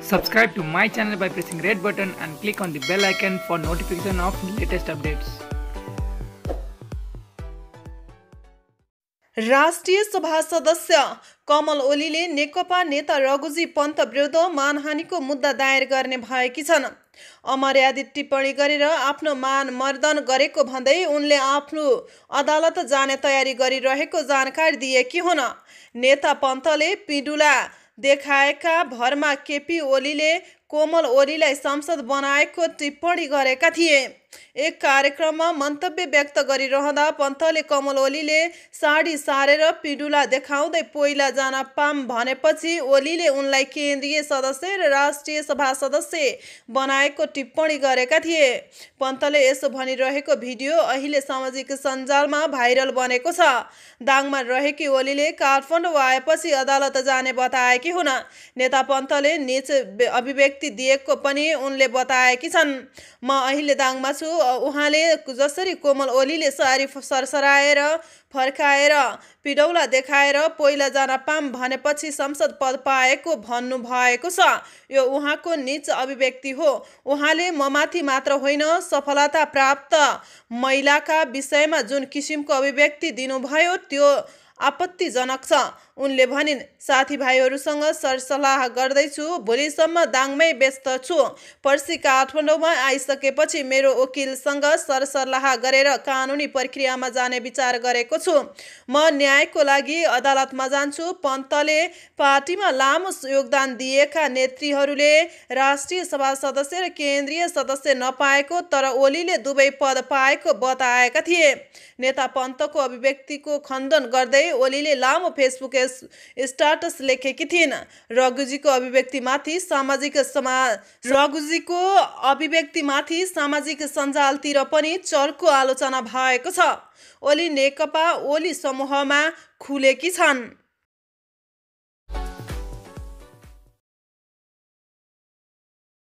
Subscribe to my channel by pressing red button and click on the bell icon for notification of latest updates. राष्ट्रिय सभा सदस्य कमल ओलीले नेकपा नेता रघुजी पन्त विरुद्ध मानहानिको मुद्दा दायर गर्ने भएकी छन् अमर्यादित टिप्पणी गरेर आफ्नो मान मर्दन गरेको भन्दै उनले आफ्नो अदालत जाने तयारी गरिरहेको जानकारी दिएकी हुन् नेता पन्तले पिडुला देखाएका भरमा केपी ओलीले कोमल ओलीलाई सांसद बनाएको टिप्पणी गरेका थिए एक कार्यक्रममा मन्तव्य व्यक्त गरिरहँदा पन्तले कमल ओलीले साडी सारेर पिडुला देखाउँदै दे पोइला जान पाम भनेपछि ओलीले उनलाई केन्द्रीय सदस्य र राष्ट्रिय सभा सदस्य बनाएको टिप्पणी गरेका थिए पन्तले यसो भनिरहेको भिडियो अहिले सामाजिक सञ्जालमा भाइरल बनेको छ दाङमा रहेकी ओलीले काठमाडौँ आएपछि अदालत जाने बताएकी हुन् नेता पन्तले निच अभिव्यक्ति दिएको पनि उनले बताएकी छन् म अहिले दाङमा गर्छु उहाँले जसरी कोमल ओलीले सारी सरसराएर फर्काएर पिडौला देखाएर पहिला जान पाम भनेपछि संसद पद पाएको भन्नुभएको छ यो उहाँको निच अभिव्यक्ति हो उहाँले ममाथि मात्र होइन सफलता प्राप्त महिलाका विषयमा जुन किसिमको अभिव्यक्ति दिनुभयो त्यो आपत्तिजनक छ उनले भनिन् साथीभाइहरूसँग सरसल्लाह गर्दैछु भोलिसम्म दाङमै व्यस्त छु पर्सि काठमाडौँमा आइसकेपछि मेरो वकिलसँग सरसल्लाह गरेर कानुनी प्रक्रियामा जाने विचार गरेको छु म न्यायको लागि अदालतमा जान्छु पन्तले पार्टीमा लामो योगदान दिएका नेत्रीहरूले राष्ट्रिय सभा सदस्य र केन्द्रीय सदस्य नपाएको तर ओलीले दुवै पद पाएको बताएका थिए नेता पन्तको अभिव्यक्तिको खण्डन गर्दै ओलीले लामो फेसबुक स्टाटस लेखेकी थिइन् रघुजीको अभिव्यक्तिमाथि सामाजिक समा रघुजीको अभिव्यक्तिमाथि सामाजिक सञ्जालतिर पनि चर्को आलोचना भएको छ ओली नेकपा ओली समूहमा खुलेकी छन्